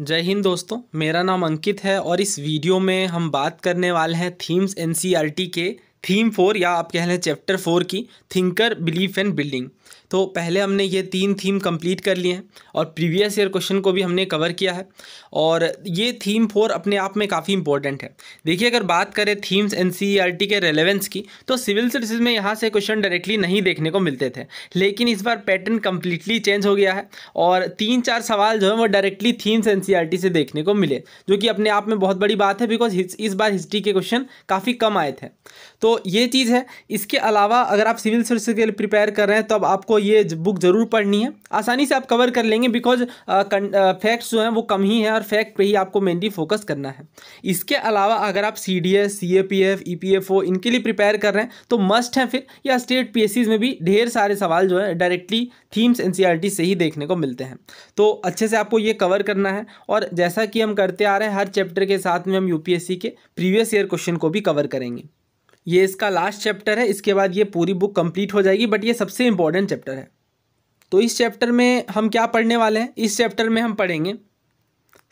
जय हिंद दोस्तों मेरा नाम अंकित है और इस वीडियो में हम बात करने वाले हैं थीम्स एन e के थीम फोर या आप कह लें चैप्टर फोर की थिंकर बिलीफ एंड बिल्डिंग तो पहले हमने ये तीन थीम कंप्लीट कर लिए हैं और प्रीवियस ईयर क्वेश्चन को भी हमने कवर किया है और ये थीम फोर अपने आप में काफ़ी इंपॉर्टेंट है देखिए अगर बात करें थीम्स एन e के रेलेवेंस की तो सिविल सर्विस में यहाँ से क्वेश्चन डायरेक्टली नहीं देखने को मिलते थे लेकिन इस बार पैटर्न कम्प्लीटली चेंज हो गया है और तीन चार सवाल जो है वो डायरेक्टली थीम्स एन से देखने को मिले जो कि अपने आप में बहुत बड़ी बात है बिकॉज इस बार हिस्ट्री के क्वेश्चन काफ़ी कम आए थे तो ये चीज़ है इसके अलावा अगर आप सिविल सर्विस के लिए प्रिपेयर कर रहे हैं तो अब आपको ये बुक ज़रूर पढ़नी है आसानी से आप कवर कर लेंगे बिकॉज फैक्ट्स uh, uh, जो हैं वो कम ही हैं और फैक्ट पे ही आपको मेनली फोकस करना है इसके अलावा अगर आप C D S C A P F E P F O इनके लिए प्रिपेयर कर रहे हैं तो मस्ट हैं फिर या स्टेट पी एस सीज में भी ढेर सारे सवाल जो है directly themes N C R T से ही देखने को मिलते हैं तो अच्छे से आपको ये कवर करना है और जैसा कि हम करते आ रहे हैं हर चैप्टर के साथ में हम यू पी एस सी के प्रीवियस ईयर क्वेश्चन को भी कवर करेंगे ये इसका लास्ट चैप्टर है इसके बाद ये पूरी बुक कंप्लीट हो जाएगी बट ये सबसे इम्पॉर्टेंट चैप्टर है तो इस चैप्टर में हम क्या पढ़ने वाले हैं इस चैप्टर में हम पढ़ेंगे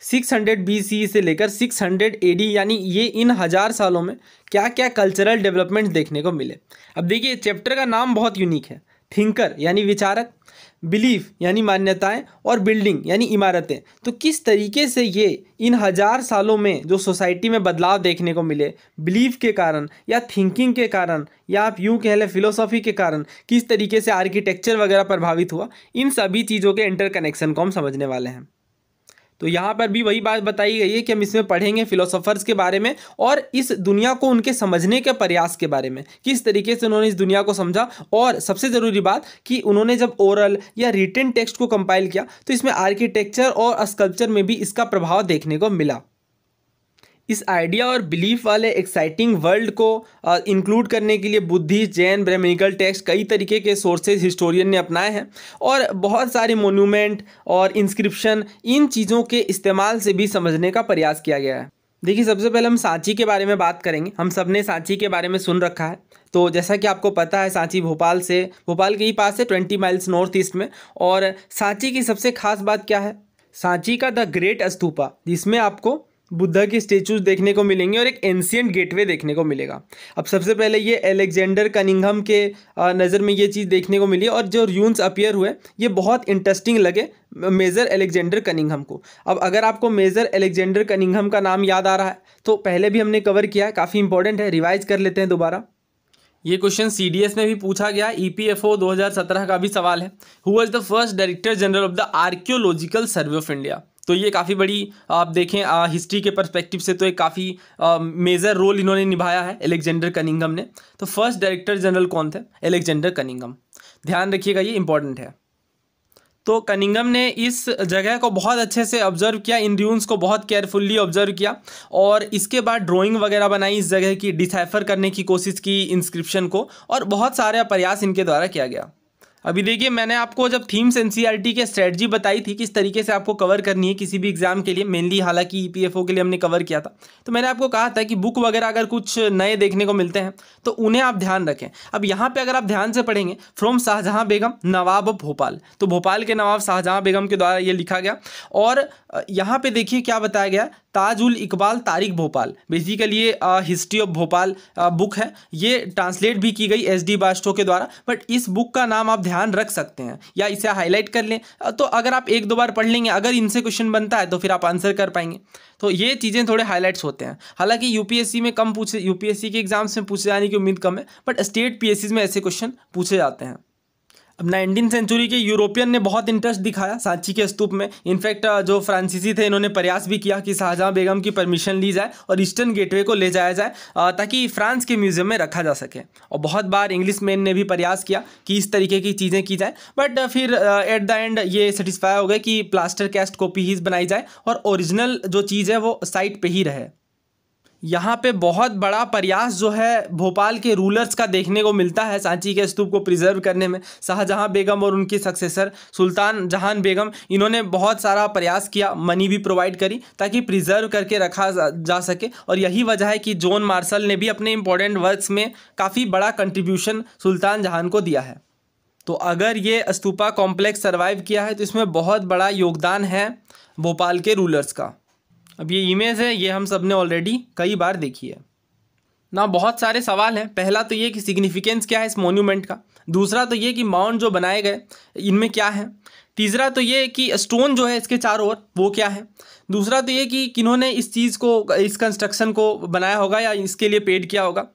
600 हंड्रेड e से लेकर 600 हंड्रेड यानी ये इन हज़ार सालों में क्या क्या कल्चरल डेवलपमेंट देखने को मिले अब देखिए चैप्टर का नाम बहुत यूनिक है थिंकर यानी विचारक बिलीफ यानी मान्यताएं और बिल्डिंग यानी इमारतें तो किस तरीके से ये इन हज़ार सालों में जो सोसाइटी में बदलाव देखने को मिले बिलीफ के कारण या थिंकिंग के कारण या आप यूँ कह लें फिलोसॉफी के कारण किस तरीके से आर्किटेक्चर वगैरह प्रभावित हुआ इन सभी चीज़ों के इंटरकनेक्शन को हम समझने वाले हैं तो यहाँ पर भी वही बात बताई गई है कि हम इसमें पढ़ेंगे फिलोसोफर्स के बारे में और इस दुनिया को उनके समझने के प्रयास के बारे में किस तरीके से उन्होंने इस दुनिया को समझा और सबसे ज़रूरी बात कि उन्होंने जब ओरल या रिटर्न टेक्स्ट को कंपाइल किया तो इसमें आर्किटेक्चर और स्कल्पचर में भी इसका प्रभाव देखने को मिला इस आइडिया और बिलीफ वाले एक्साइटिंग वर्ल्ड को इंक्लूड करने के लिए बुद्धि जैन ब्रह्मिकल टेक्स्ट कई तरीके के सोर्सेज हिस्टोरियन ने अपनाए हैं और बहुत सारे मोन्यूमेंट और इंस्क्रिप्शन इन चीज़ों के इस्तेमाल से भी समझने का प्रयास किया गया है देखिए सबसे पहले हम सांची के बारे में बात करेंगे हम सब ने सांची के बारे में सुन रखा है तो जैसा कि आपको पता है सांची भोपाल से भोपाल के ही पास है ट्वेंटी माइल्स नॉर्थ ईस्ट में और सांची की सबसे खास बात क्या है सांची का द ग्रेट अस्तूपा जिसमें आपको बुद्धा के स्टेचूज देखने को मिलेंगे और एक एंशियंट गेटवे देखने को मिलेगा अब सबसे पहले ये एलेक्जेंडर कनिंगम के नज़र में ये चीज़ देखने को मिली और जो र्यून्स अपियर हुए ये बहुत इंटरेस्टिंग लगे मेजर एलेक्जेंडर कनिंगम को अब अगर आपको मेजर एलेक्जेंडर कनिंगम का नाम याद आ रहा है तो पहले भी हमने कवर किया है काफ़ी इंपॉर्टेंट है रिवाइज कर लेते हैं दोबारा ये क्वेश्चन सी में भी पूछा गया ई पी एफ ओ दो हज़ार सत्रह का भी सवाल है who was the first director general of the Archaeological Survey of India तो ये काफ़ी बड़ी आप देखें आ, हिस्ट्री के परस्पेक्टिव से तो एक काफ़ी मेजर रोल इन्होंने निभाया है एलेक्जेंडर कनिंगम ने तो फर्स्ट डायरेक्टर जनरल कौन थे एलेक्जेंडर कनिंगम ध्यान रखिएगा ये इंपॉर्टेंट है तो कनिंगम ने इस जगह को बहुत अच्छे से ऑब्जर्व किया इन ड्यून्स को बहुत केयरफुल्ली ऑब्जर्व किया और इसके बाद ड्राइंग वगैरह बनाई इस जगह की डिसाइफर करने की कोशिश की इंस्क्रिप्शन को और बहुत सारे प्रयास इनके द्वारा किया गया अभी देखिए मैंने आपको जब थीम्स एनसीईआरटी e के स्ट्रेटजी बताई थी किस तरीके से आपको कवर करनी है किसी भी एग्जाम के लिए मेनली हालांकि ईपीएफओ e के लिए हमने कवर किया था तो मैंने आपको कहा था कि बुक वगैरह अगर कुछ नए देखने को मिलते हैं तो उन्हें आप ध्यान रखें अब यहाँ पे अगर आप ध्यान से पढ़ेंगे फ्रॉम शाहजहाँ बेगम नवाब भोपाल तो भोपाल के नवाब शाहजहाँ बेगम के द्वारा ये लिखा गया और यहाँ पर देखिए क्या बताया गया ताजुल इकबाल तारिक भोपाल बेसिकली ये हिस्ट्री ऑफ भोपाल बुक है ये ट्रांसलेट भी की गई एस डी बास्टो के द्वारा बट इस बुक का नाम आप ध्यान रख सकते हैं या इसे हाईलाइट कर लें तो अगर आप एक दो बार पढ़ लेंगे अगर इनसे क्वेश्चन बनता है तो फिर आप आंसर कर पाएंगे तो ये चीज़ें थोड़े हाईलाइट्स होते हैं हालांकि यूपीएससी में कम पूछे यूपीएससी के एग्जाम्स में पूछे जाने की उम्मीद कम है बट स्टेट पीएससीज में ऐसे क्वेश्चन पूछे जाते हैं अब नाइनटीन सेंचुरी के यूरोपियन ने बहुत इंटरेस्ट दिखाया सांची के स्तूप में इनफैक्ट जो फ्रांसीसी थे इन्होंने प्रयास भी किया कि शाहजहाँ बेगम की परमिशन ली जाए और ईस्टर्न गेटवे को ले जाया जाए ताकि फ्रांस के म्यूजियम में रखा जा सके और बहुत बार इंग्लिश मैन ने भी प्रयास किया कि इस तरीके की चीज़ें की जाए बट फिर एट द एंड ये सेटिस्फाई हो गए कि प्लास्टर कैस्ट कॉपी ही बनाई जाए और ओरिजिनल जो चीज़ है वो साइट पर ही रहे यहाँ पे बहुत बड़ा प्रयास जो है भोपाल के रूलर्स का देखने को मिलता है सांची के स्तूप को प्रिजर्व करने में शाहजहाँ बेगम और उनकी सक्सेसर सुल्तान जहान बेगम इन्होंने बहुत सारा प्रयास किया मनी भी प्रोवाइड करी ताकि प्रिजर्व करके रखा जा सके और यही वजह है कि जॉन मार्शल ने भी अपने इंपॉर्टेंट वर्क्स में काफ़ी बड़ा कंट्रीब्यूशन सुल्तान जहान को दिया है तो अगर ये स्तूपा कॉम्प्लेक्स सर्वाइव किया है तो इसमें बहुत बड़ा योगदान है भोपाल के रूलर्स का अब ये इमेज है ये हम सब ने ऑलरेडी कई बार देखी है ना बहुत सारे सवाल हैं पहला तो ये कि सिग्निफिकेंस क्या है इस मोन्यूमेंट का दूसरा तो ये कि माउंट जो बनाए गए इनमें क्या है तीसरा तो ये कि स्टोन जो है इसके चारों ओर वो क्या है दूसरा तो ये कि किन्होंने इस चीज़ को इस कंस्ट्रक्शन को बनाया होगा या इसके लिए पेड किया होगा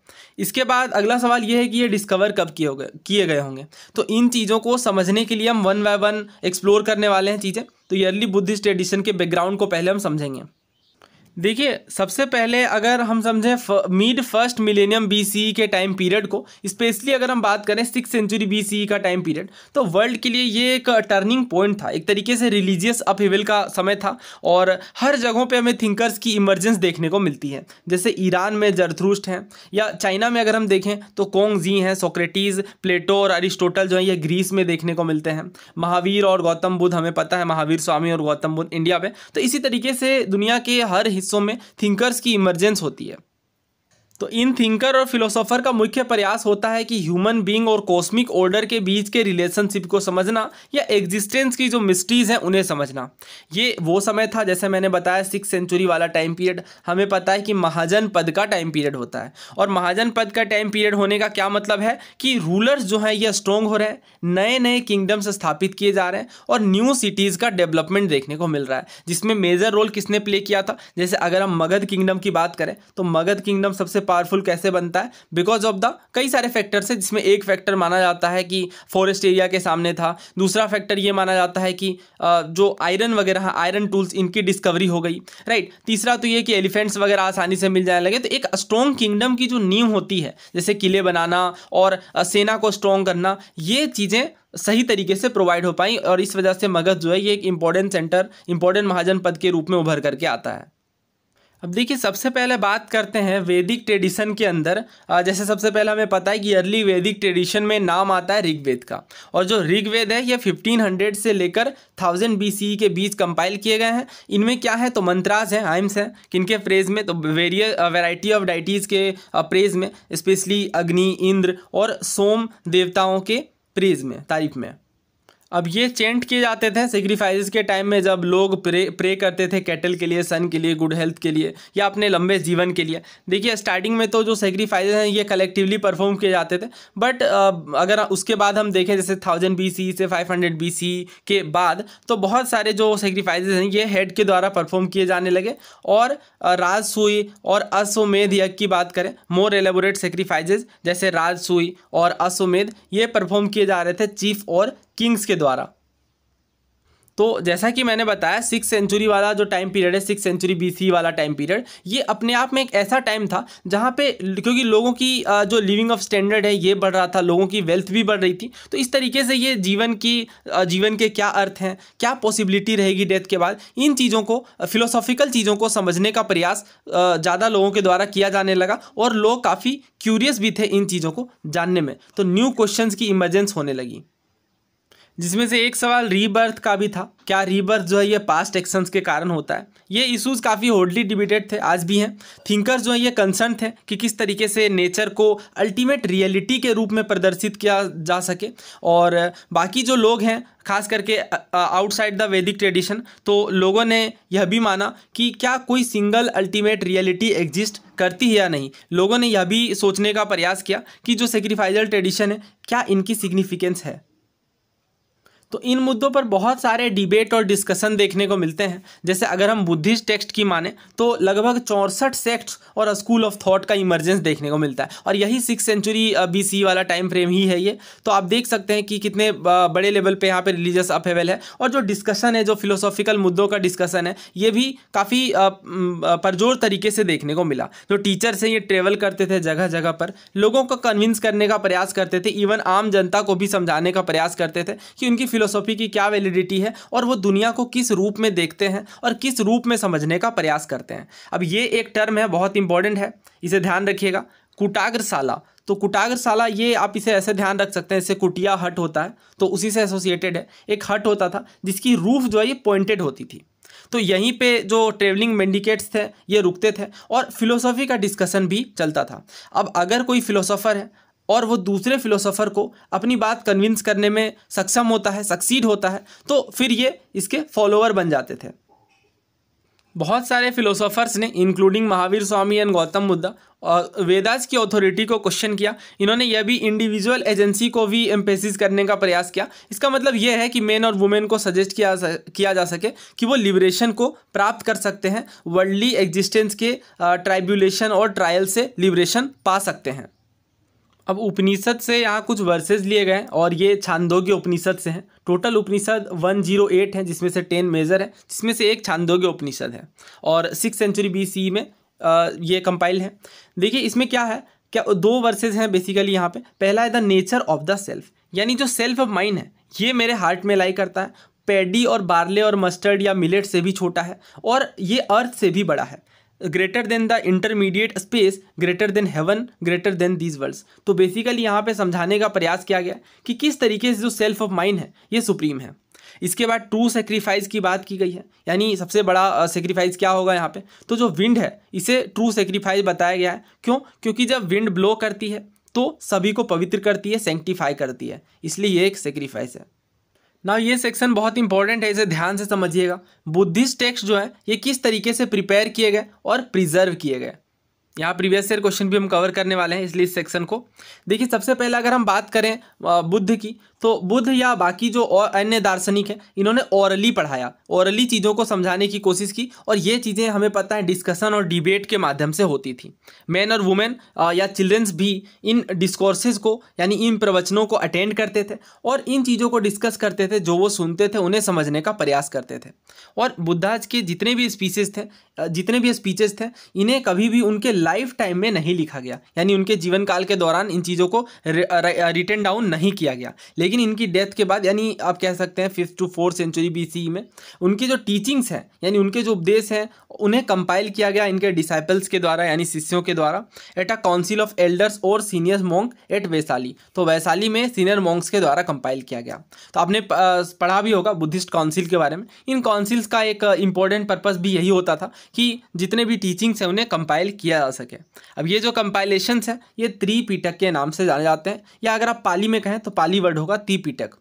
इसके बाद अगला सवाल ये है कि ये डिस्कवर कब किए गए किए गए होंगे तो इन चीज़ों को समझने के लिए हम वन बाय वन एक्सप्लोर करने वाले हैं चीज़ें तो अर्ली बुद्धिस्ट एडिशन के बैकग्राउंड को पहले हम समझेंगे देखिए सबसे पहले अगर हम समझें मिड फर्स्ट मिलेनियम बी के टाइम पीरियड को स्पेशली अगर हम बात करें सिक्स सेंचुरी बी का टाइम पीरियड तो वर्ल्ड के लिए ये एक टर्निंग पॉइंट था एक तरीके से रिलीजियस अपहिवल का समय था और हर जगहों पे हमें थिंकर्स की इमरजेंस देखने को मिलती है जैसे ईरान में जरथ्रूस्ट हैं या चाइना में अगर हम देखें तो कोंग जी हैं सोक्रेटीज़ प्लेटो और अरिस्टोटल जो हैं ये ग्रीस में देखने को मिलते हैं महावीर और गौतम बुद्ध हमें पता है महावीर स्वामी और गौतम बुद्ध इंडिया में तो इसी तरीके से दुनिया के हर हिस्से हिस्सों में थिंकर्स की इमरजेंस होती है तो इन थिंकर और फिलोसोफर का मुख्य प्रयास होता है कि ह्यूमन बीइंग और कॉस्मिक ऑर्डर के बीच के रिलेशनशिप को समझना या एग्जिस्टेंस की जो मिस्ट्रीज़ हैं उन्हें समझना ये वो समय था जैसे मैंने बताया सिक्स सेंचुरी वाला टाइम पीरियड हमें पता है कि महाजन पद का टाइम पीरियड होता है और महाजन पद का टाइम पीरियड होने का क्या मतलब है कि रूलर्स जो हैं यह स्ट्रॉन्ग हो रहे हैं नए नए किंगडम्स स्थापित किए जा रहे हैं और न्यू सिटीज़ का डेवलपमेंट देखने को मिल रहा है जिसमें मेजर रोल किसने प्ले किया था जैसे अगर हम मगध किंगडम की बात करें तो मगध किंगडम सबसे पावरफुल कैसे बनता है बिकॉज ऑफ द कई सारे फैक्टर्स है जिसमें एक फैक्टर माना जाता है कि फॉरेस्ट एरिया के सामने था दूसरा फैक्टर ये माना जाता है कि जो आयरन वगैरह आयरन टूल्स इनकी डिस्कवरी हो गई राइट तीसरा तो ये कि एलिफेंट्स वगैरह आसानी से मिल जाने लगे तो एक स्ट्रॉन्ग किंगडम की जो नींव होती है जैसे किले बनाना और सेना को स्ट्रॉन्ग करना ये चीज़ें सही तरीके से प्रोवाइड हो पाई और इस वजह से मगध जो है ये एक इम्पॉर्टेंट सेंटर इम्पॉर्टेंट महाजन पद के रूप में उभर करके आता है अब देखिए सबसे पहले बात करते हैं वैदिक ट्रेडिशन के अंदर जैसे सबसे पहले हमें पता है कि अर्ली वैदिक ट्रेडिशन में नाम आता है ऋग्वेद का और जो ऋग्वेद है ये 1500 से लेकर 1000 बीसीई e के बीच कंपाइल किए गए हैं इनमें क्या है तो मंत्रास हैं आइम्स हैं किनके फ्रेज में तो वेरिय वेराइटी ऑफ डाइटीज़ के प्रेज में स्पेशली अग्नि इंद्र और सोम देवताओं के प्रेज में तारीफ में अब ये चेंट किए जाते थे सेक्रीफाइस के टाइम में जब लोग प्रे प्रे करते थे कैटल के लिए सन के लिए गुड हेल्थ के लिए या अपने लंबे जीवन के लिए देखिए स्टार्टिंग में तो जो सेक्रीफाइसेस हैं ये कलेक्टिवली परफॉर्म किए जाते थे बट अगर उसके बाद हम देखें जैसे थाउजेंड बी से फाइव हंड्रेड बी के बाद तो बहुत सारे जो सेक्रीफाइजेज हैं ये हेड के द्वारा परफॉर्म किए जाने लगे और राजसुई और अश्वमेध यज्ञ की बात करें मोर एलेबोरेट सेक्रीफाइजेज जैसे राजसुई और अश्वमेध ये परफॉर्म किए जा रहे थे चीफ और किंग्स के द्वारा तो जैसा कि मैंने बताया सिक्स सेंचुरी वाला जो टाइम पीरियड है सिक्स सेंचुरी बीसी वाला टाइम पीरियड ये अपने आप में एक ऐसा टाइम था जहाँ पे क्योंकि लोगों की जो लिविंग ऑफ स्टैंडर्ड है ये बढ़ रहा था लोगों की वेल्थ भी बढ़ रही थी तो इस तरीके से ये जीवन की जीवन के क्या अर्थ हैं क्या पॉसिबिलिटी रहेगी डेथ के बाद इन चीज़ों को फिलोसॉफिकल चीज़ों को समझने का प्रयास ज़्यादा लोगों के द्वारा किया जाने लगा और लोग काफ़ी क्यूरियस भी थे इन चीज़ों को जानने में तो न्यू क्वेश्चन की इमरजेंस होने लगी जिसमें से एक सवाल रीबर्थ का भी था क्या रीबर्थ जो है ये पास्ट एक्शंस के कारण होता है ये इश्यूज काफ़ी होडली डिबेटेड थे आज भी हैं थिंकर्स जो है ये कंसर्न थे कि किस तरीके से नेचर को अल्टीमेट रियलिटी के रूप में प्रदर्शित किया जा सके और बाकी जो लोग हैं खास करके आउटसाइड द वैदिक ट्रेडिशन तो लोगों ने यह भी माना कि क्या कोई सिंगल अल्टीमेट रियलिटी एग्जिस्ट करती है या नहीं लोगों ने यह भी सोचने का प्रयास किया कि जो सेक्रीफाइजल ट्रेडिशन है क्या इनकी सिग्निफिकेंस है तो इन मुद्दों पर बहुत सारे डिबेट और डिस्कशन देखने को मिलते हैं जैसे अगर हम बुद्धिस्ट टेक्स्ट की माने तो लगभग चौंसठ सेक्ट्स और स्कूल ऑफ थॉट का इमरजेंस देखने को मिलता है और यही सिक्स सेंचुरी बी वाला टाइम फ्रेम ही है ये तो आप देख सकते हैं कि कितने बड़े लेवल पर यहाँ पर रिलीजियस अफेवल है और जो डिस्कशन है जो फिलोसॉफिकल मुद्दों का डिस्कशन है ये भी काफ़ी परजोर तरीके से देखने को मिला जो टीचर्स हैं ये ट्रेवल करते थे जगह जगह पर लोगों को कन्विंस करने का प्रयास करते थे इवन आम जनता को भी समझाने का प्रयास करते थे कि उनकी फिलोसॉफी की क्या वैलिडिटी है और वो दुनिया को किस रूप में देखते हैं और किस रूप में समझने का प्रयास करते हैं अब ये एक टर्म है बहुत इंपॉर्टेंट है इसे ध्यान रखिएगा कुटाग्रशाला तो कुटाग्रशाला ये आप इसे ऐसे ध्यान रख सकते हैं इसे कुटिया हट होता है तो उसी से एसोसिएटेड है एक हट होता था जिसकी रूफ जो है ये पॉइंटेड होती थी तो यहीं पे जो ट्रेवलिंग मेंडिकेट्स थे ये रुकते थे और फिलोसॉफी का डिस्कशन भी चलता था अब अगर कोई फिलोसोफर है और वो दूसरे फिलोसोफर को अपनी बात कन्विंस करने में सक्षम होता है सक्सीड होता है तो फिर ये इसके फॉलोअर बन जाते थे बहुत सारे फिलोसोफर्स ने इंक्लूडिंग महावीर स्वामी एंड गौतम बुद्धा और वेदास की अथॉरिटी को क्वेश्चन किया इन्होंने यह भी इंडिविजुअल एजेंसी को भी एम्पेसिस करने का प्रयास किया इसका मतलब यह है कि मेन और वुमेन को सजेस्ट किया किया जा सके कि वो लिबरेशन को प्राप्त कर सकते हैं वर्ल्डली एग्जिस्टेंस के ट्राइब्यूलेशन और ट्रायल से लिबरेशन पा सकते हैं अब उपनिषद से यहाँ कुछ वर्सेज लिए गए और ये छांदोग्य उपनिषद से हैं टोटल उपनिषद 108 है जिसमें से 10 मेजर है जिसमें से एक छांदोग्य उपनिषद है और सिक्स सेंचुरी सी में ये कंपाइल है देखिए इसमें क्या है क्या दो वर्सेज हैं बेसिकली यहाँ पे पहला है the nature of the self यानी जो सेल्फ ऑफ माइंड है ये मेरे हार्ट में लाई करता है पेडी और बार्ले और मस्टर्ड या मिलेट से भी छोटा है और ये अर्थ से भी बड़ा है greater than the intermediate space greater than heaven greater than these worlds तो बेसिकली यहाँ पे समझाने का प्रयास किया गया कि किस तरीके से जो सेल्फ ऑफ माइंड है ये सुप्रीम है इसके बाद ट्रू सेक्रीफाइस की बात की गई है यानी सबसे बड़ा सेक्रीफाइस क्या होगा यहाँ पे तो जो विंड है इसे ट्रू सेक्रीफाइस बताया गया है क्यों क्योंकि जब विंड ब्लो करती है तो सभी को पवित्र करती है सेंक्टिफाई करती है इसलिए ये एक सेक्रीफाइस है ना ये सेक्शन बहुत इंपॉर्टेंट है इसे ध्यान से समझिएगा बुद्धिस्ट टेक्स्ट जो है ये किस तरीके से प्रिपेयर किए गए और प्रिजर्व किए गए यहाँ प्रीवियस ईयर क्वेश्चन भी हम कवर करने वाले हैं इसलिए इस सेक्शन को देखिए सबसे पहले अगर हम बात करें बुद्ध की तो बुद्ध या बाकी जो और अन्य दार्शनिक हैं इन्होंने औरली पढ़ाया औरली चीज़ों को समझाने की कोशिश की और ये चीज़ें हमें पता है डिस्कशन और डिबेट के माध्यम से होती थी मैन और वुमेन या चिल्ड्रंस भी इन डिस्कोर्सेज को यानी इन प्रवचनों को अटेंड करते थे और इन चीज़ों को डिस्कस करते थे जो वो सुनते थे उन्हें समझने का प्रयास करते थे और बुद्धाज के जितने भी स्पीचेज थे जितने भी स्पीचेज थे इन्हें कभी भी उनके लाइफ टाइम में नहीं लिखा गया यानी उनके जीवन काल के दौरान इन चीज़ों को रिटर्न डाउन नहीं किया गया लेकिन इनकी डेथ के बाद यानी आप कह सकते हैं fifth to fourth century BC में उनके जो टीचिंग्स हैं यानी उनके जो उपदेश हैं उन्हें कंपाइल किया गया इनके डिसाइपल्स के द्वारा यानी शिष्यों के द्वारा at a council of elders और सीनियर मोंग एट वैशाली तो वैशाली में सीनियर मोंग्स के द्वारा कंपाइल किया गया तो आपने पढ़ा भी होगा बुद्धिस्ट काउंसिल के बारे में इन काउंसिल्स का एक इंपॉर्टेंट पर्पज भी यही होता था कि जितने भी टीचिंग्स हैं उन्हें कंपाइल किया जा सके अब ये जो कंपाइलेशंस हैं ये त्रिपीटक के नाम से जाने जाते हैं या अगर आप पाली में कहें तो पाली वर्ड होगा तीपीटक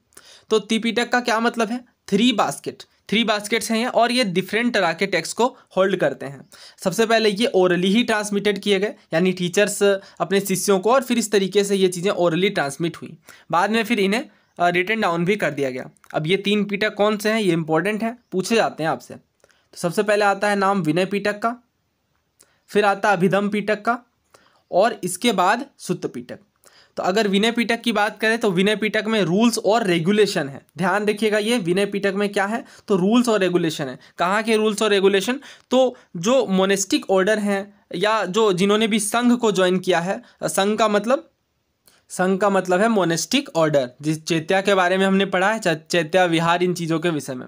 तो तीपीटक का क्या मतलब है थ्री बास्केट थ्री बास्केट्स हैं और ये डिफरेंट तरह के टेक्स्ट को होल्ड करते हैं सबसे पहले ये ओरली ही ट्रांसमिटेड किए गए यानी टीचर्स अपने शिष्यों को और फिर इस तरीके से ये चीज़ें ओरली ट्रांसमिट हुई बाद में फिर इन्हें रिटर्न डाउन भी कर दिया गया अब ये तीन पीटक कौन से हैं ये इंपॉर्टेंट हैं पूछे जाते हैं आपसे तो सबसे पहले आता है नाम विनय पीटक का फिर आता है अभिधम पीटक का और इसके बाद सुत्त पीटक तो अगर विनय पीटक की बात करें तो विनय पीटक में रूल्स और रेगुलेशन है ध्यान रखिएगा ये विनय पीटक में क्या है तो रूल्स और रेगुलेशन है कहाँ के रूल्स और रेगुलेशन तो जो मोनेस्टिक ऑर्डर हैं या जो जिन्होंने भी संघ को ज्वाइन किया है संघ का मतलब संघ का मतलब है मोनेस्टिक ऑर्डर जिस चैत्या के बारे में हमने पढ़ा है चैत्या विहार इन चीज़ों के विषय में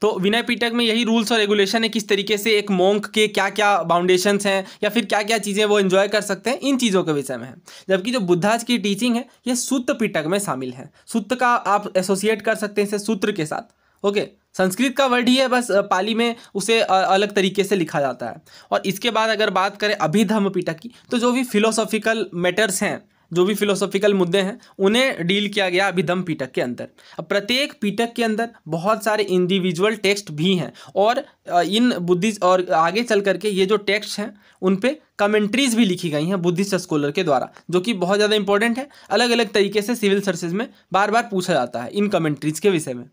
तो विनय पीटक में यही रूल्स और रेगुलेशन है किस तरीके से एक मोंक के क्या क्या बाउंडेशन हैं या फिर क्या क्या चीज़ें वो इन्जॉय कर सकते हैं इन चीज़ों के विषय में है जबकि जो बुद्धाज की टीचिंग है ये सूत्र पीटक में शामिल है सूत्र का आप एसोसिएट कर सकते हैं इसे सूत्र के साथ ओके संस्कृत का वर्ड ही है बस पाली में उसे अलग तरीके से लिखा जाता है और इसके बाद अगर बात करें अभिधर्म पीटक की तो जो भी फिलोसॉफिकल मैटर्स हैं जो भी फिलोसॉफिकल मुद्दे हैं उन्हें डील किया गया अभिधम पीटक के अंदर अब प्रत्येक पीटक के अंदर बहुत सारे इंडिविजुअल टेक्स्ट भी हैं और इन बुद्धि और आगे चल करके ये जो टेक्स्ट हैं उन पर कमेंट्रीज भी लिखी गई हैं बुद्धिस्ट स्कॉलर के द्वारा जो कि बहुत ज़्यादा इंपॉर्टेंट है अलग अलग तरीके से सिविल सर्विसेज में बार बार पूछा जाता है इन कमेंट्रीज के विषय में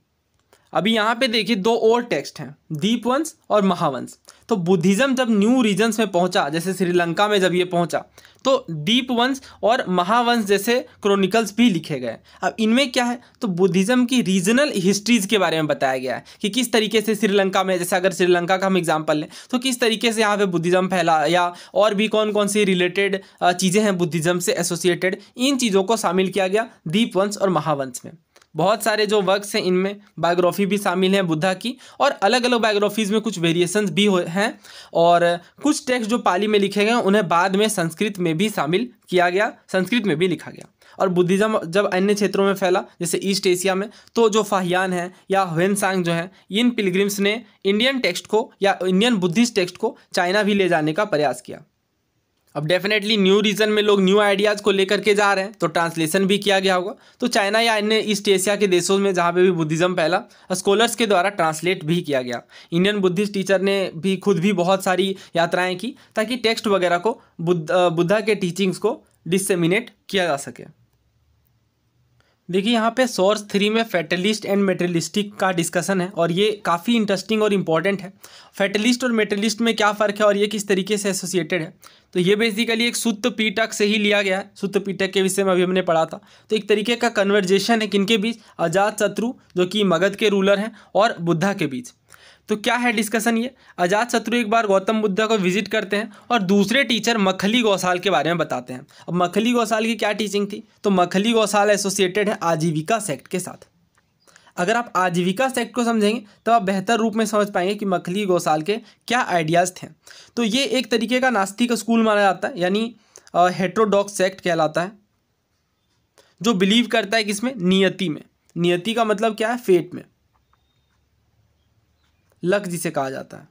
अभी यहाँ पे देखिए दो और टेक्स्ट हैं दीपवंश और महावंश तो बुद्धिज़्म जब न्यू रीजन्स में पहुंचा जैसे श्रीलंका में जब ये पहुंचा तो दीप वंश और महावंश जैसे क्रॉनिकल्स भी लिखे गए अब इनमें क्या है तो बुद्धिज़्म की रीजनल हिस्ट्रीज़ के बारे में बताया गया है कि किस तरीके से श्रीलंका में जैसे अगर श्रीलंका का हम एग्जाम्पल लें तो किस तरीके से यहाँ पे बुद्धिज़्म फैला या और भी कौन कौन सी रिलेटेड चीज़ें हैं बुद्धिज़्म से एसोसिएटेड इन चीज़ों को शामिल किया गया दीप वंश और महावंश में बहुत सारे जो वर्क्स हैं इनमें बायोग्राफी भी शामिल है बुद्धा की और अलग अलग बायोग्राफीज़ में कुछ वेरिएशन भी हैं और कुछ टेक्स्ट जो पाली में लिखे गए उन्हें बाद में संस्कृत में भी शामिल किया गया संस्कृत में भी लिखा गया और बुद्धिज़्म जब अन्य क्षेत्रों में फैला जैसे ईस्ट एशिया में तो जो फाहियान है या हुनसांग जो है इन पिलग्रिम्स ने इंडियन टेक्स्ट को या इंडियन बुद्धिस्ट टेक्स्ट को चाइना भी ले जाने का प्रयास किया अब डेफिनेटली न्यू रीजन में लोग न्यू आइडियाज़ को लेकर के जा रहे हैं तो ट्रांसलेशन भी किया गया होगा तो चाइना या अन्य ईस्ट एशिया के देशों में जहाँ पे भी बुद्धिज्म फैला स्कॉलर्स के द्वारा ट्रांसलेट भी किया गया इंडियन बुद्धिस्ट टीचर ने भी खुद भी बहुत सारी यात्राएँ की ताकि टेक्स्ट वगैरह को बुद्ध बुद्धा के टीचिंग्स को डिसमिनेट किया जा सके देखिए यहाँ पे सोर्स थ्री में फेटलिस्ट एंड मेटेलिस्टिक का डिस्कशन है और ये काफ़ी इंटरेस्टिंग और इम्पॉर्टेंट है फेटलिस्ट और मेटेलिस्ट में क्या फ़र्क है और ये किस तरीके से एसोसिएटेड है तो ये बेसिकली एक शुद्ध पीटक से ही लिया गया है शुद्ध पीटक के विषय में अभी हमने पढ़ा था तो एक तरीके का कन्वर्जेशन है किनके बीच अजात शत्रु जो कि मगध के रूलर हैं और बुद्धा के बीच तो क्या है डिस्कशन ये अजात शत्रु एक बार गौतम बुद्ध को विजिट करते हैं और दूसरे टीचर मखली गौशाल के बारे में बताते हैं अब मखली गौशाल की क्या टीचिंग थी तो मखली गौशाल एसोसिएटेड है आजीविका सेक्ट के साथ अगर आप आजीविका सेक्ट को समझेंगे तो आप बेहतर रूप में समझ पाएंगे कि मखली गौशाल के क्या आइडियाज़ थे तो ये एक तरीके का नास्तिक स्कूल माना जाता है यानी हेट्रोडॉक्स सेक्ट कहलाता है जो बिलीव करता है किसमें नियति में नियति का मतलब क्या है फेट में लक जिसे कहा जाता है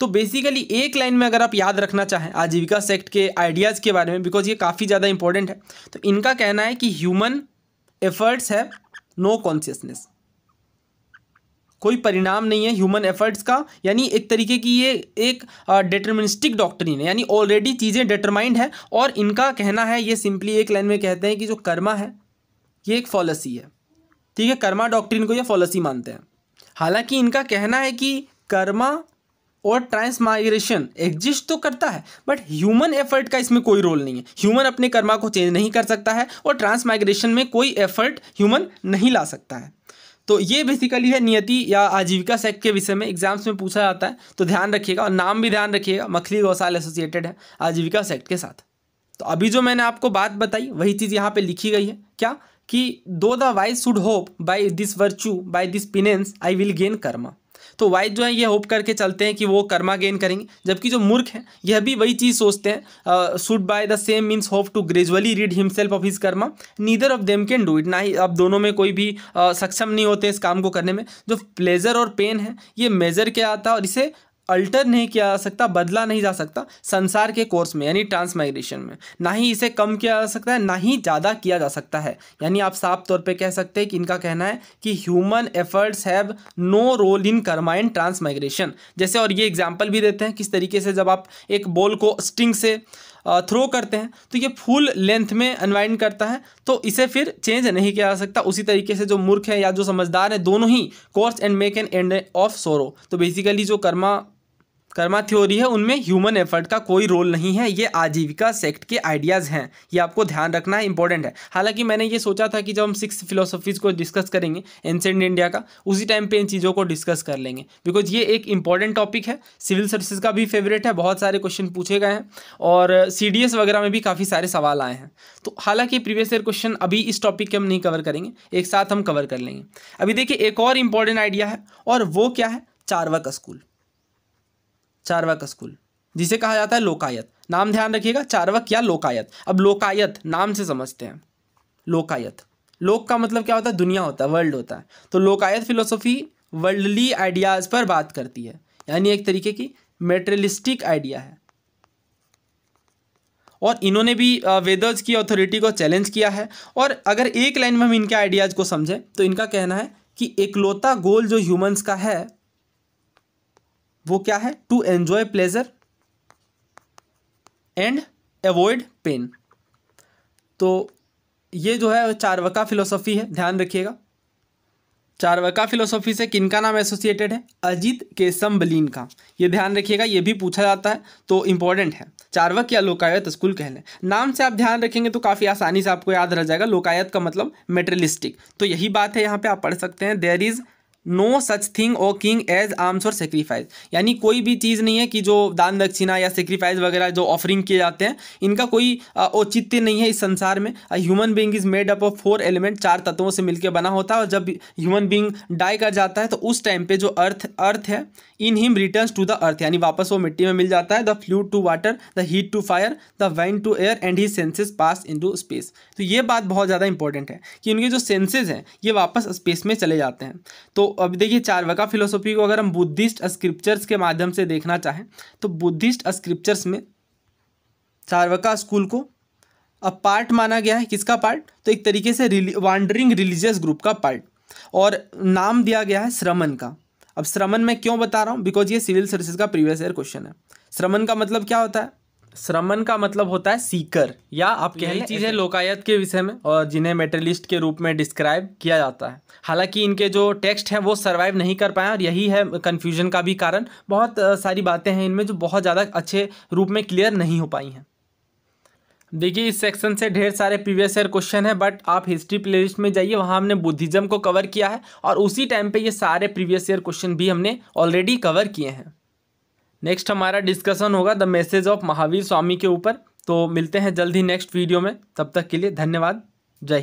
तो बेसिकली एक लाइन में अगर आप याद रखना चाहें आजीविका सेक्ट के आइडियाज़ के बारे में बिकॉज ये काफ़ी ज़्यादा इंपॉर्टेंट है तो इनका कहना है कि ह्यूमन एफर्ट्स है नो कॉन्शियसनेस कोई परिणाम नहीं है ह्यूमन एफर्ट्स का यानी एक तरीके की ये एक डिटर्मिनिस्टिक डॉक्टरिन है यानी ऑलरेडी चीज़ें डिटरमाइंड है और इनका कहना है ये सिंपली एक लाइन में कहते हैं कि जो कर्मा है ये एक फॉलसी है ठीक है कर्मा डॉक्टरिन को ये फॉलसी मानते हैं हालांकि इनका कहना है कि कर्मा और ट्रांसमाइग्रेशन एग्जिस्ट तो करता है बट ह्यूमन एफर्ट का इसमें कोई रोल नहीं है ह्यूमन अपने कर्मा को चेंज नहीं कर सकता है और ट्रांसमाइग्रेशन में कोई एफर्ट ह्यूमन नहीं ला सकता है तो ये बेसिकली है नियति या आजीविका सेक्ट के विषय में एग्जाम्स में पूछा जाता है तो ध्यान रखिएगा और नाम भी ध्यान रखिएगा मखली गौसाल एसोसिएटेड है आजीविका सेक्ट के साथ तो अभी जो मैंने आपको बात बताई वही चीज़ यहाँ पे लिखी गई है क्या कि though the wise should hope by this virtue by this penance I will gain karma तो वाइज जो है ये होप करके चलते हैं कि वो कर्मा गेन करेंगे जबकि जो मूर्ख हैं यह भी वही चीज़ सोचते हैं should by the same means hope to gradually rid himself of his karma neither of them can do it ना ही अब दोनों में कोई भी uh, सक्षम नहीं होते इस काम को करने में जो प्लेजर और पेन है ये मेजर क्या आता है और इसे अल्टर नहीं किया जा सकता बदला नहीं जा सकता संसार के कोर्स में यानी ट्रांसमाइग्रेशन में ना ही इसे कम किया जा सकता है ना ही ज़्यादा किया जा सकता है यानी आप साफ तौर पे कह सकते हैं कि इनका कहना है कि human efforts have no role in karma and transmigration जैसे और ये एग्जाम्पल भी देते हैं किस तरीके से जब आप एक बॉल को स्टिंग से थ्रो करते हैं तो ये फुल लेंथ में अनवाइंड करता है तो इसे फिर चेंज नहीं किया जा सकता उसी तरीके से जो मूर्ख है या जो समझदार है दोनों ही course and make an end of sorrow तो बेसिकली जो कर्मा कर्मा थ्योरी है उनमें ह्यूमन एफर्ट का कोई रोल नहीं है ये आजीविका सेक्ट के आइडियाज़ हैं ये आपको ध्यान रखना है इंपॉर्टेंट है हालांकि मैंने ये सोचा था कि जब हम सिक्स फिलोसफीज़ को डिस्कस करेंगे एंसेंट इंडिया का उसी टाइम पे इन चीज़ों को डिस्कस कर लेंगे बिकॉज ये एक इंपॉर्टेंट टॉपिक है सिविल सर्विसज का भी फेवरेट है बहुत सारे क्वेश्चन पूछे गए हैं और सी वगैरह में भी काफ़ी सारे सवाल आए हैं तो हालाँकि प्रीवियस ईयर क्वेश्चन अभी इस टॉपिक के हम नहीं कवर करेंगे एक साथ हम कवर कर लेंगे अभी देखिए एक और इम्पॉर्टेंट आइडिया है और वो क्या है चारवक स्कूल चारवाक स्कूल जिसे कहा जाता है लोकायत नाम ध्यान रखिएगा चारवक या लोकायत अब लोकायत नाम से समझते हैं लोकायत लोक का मतलब क्या होता है दुनिया होता है वर्ल्ड होता है तो लोकायत फिलोसॉफी वर्ल्डली आइडियाज़ पर बात करती है यानी एक तरीके की मेटेरियलिस्टिक आइडिया है और इन्होंने भी वेदर्स की अथॉरिटी को चैलेंज किया है और अगर एक लाइन में हम इनके आइडियाज़ को समझें तो इनका कहना है कि एकलौता गोल जो ह्यूमंस का है वो क्या है to enjoy pleasure and avoid pain तो ये जो है चारवका फिलोसफी है ध्यान रखिएगा चारवका फिलोसफी से किन का नाम एसोसिएटेड है अजीत केसम बलीन का ये ध्यान रखिएगा ये भी पूछा जाता है तो इम्पॉर्टेंट है चारवक या लोकायत स्कूल कह लें नाम से आप ध्यान रखेंगे तो काफ़ी आसानी से आपको याद रह जाएगा लोकायत का मतलब मेटेरियलिस्टिक तो यही बात है यहाँ पे आप पढ़ सकते हैं there is no such thing O king as alms और सेक्रीफाइस यानी कोई भी चीज़ नहीं है कि जो दान दक्षिणा या सेक्रीफाइस वगैरह जो ऑफरिंग किए जाते हैं इनका कोई औचित्य नहीं है इस संसार में human being is made up of four element चार तत्वों से मिलकर बना होता है और जब ह्यूमन बींग डाई कर जाता है तो उस टाइम पर जो अर्थ अर्थ है in him return to the earth यानी वापस वो मिट्टी में मिल जाता है the flu to water the heat to fire the wind to air and he senses pass into टू स्पेस तो ये बात बहुत ज़्यादा इंपॉर्टेंट है कि उनके जो सेंसेज हैं ये वापस स्पेस में चले जाते हैं तो अब देखिए चारवका फिलोसॉफी को अगर हम बुद्धिस्ट स्क्रिप्चर्स के माध्यम से देखना चाहें तो बुद्धिस्ट स्क्रिप्चर्स में चारवका स्कूल को अब पार्ट माना गया है किसका पार्ट तो एक तरीके से रिली, वांडरिंग रिलीजियस ग्रुप का पार्ट और नाम दिया गया है श्रमण का अब श्रमण मैं क्यों बता रहा हूँ बिकॉज ये सिविल सर्विसेज का प्रीवियस ईयर क्वेश्चन है श्रमण का मतलब क्या होता है श्रमण का मतलब होता है सीकर या आप कह चीज़ें लोकायत के विषय में और जिन्हें मेटलिस्ट के रूप में डिस्क्राइब किया जाता है हालांकि इनके जो टेक्स्ट हैं वो सर्वाइव नहीं कर पाए और यही है कन्फ्यूजन का भी कारण बहुत सारी बातें हैं इनमें जो बहुत ज़्यादा अच्छे रूप में क्लियर नहीं हो पाई हैं देखिए इस सेक्शन से ढेर सारे प्रीवियस ईयर क्वेश्चन है बट आप हिस्ट्री प्लेलिस्ट में जाइए वहाँ हमने बुद्धिज्म को कवर किया है और उसी टाइम पे ये सारे प्रीवियस ईयर क्वेश्चन भी हमने ऑलरेडी कवर किए हैं नेक्स्ट हमारा डिस्कशन होगा the message of Mahavir Swami के ऊपर तो मिलते हैं जल्द ही नेक्स्ट वीडियो में तब तक के लिए धन्यवाद जय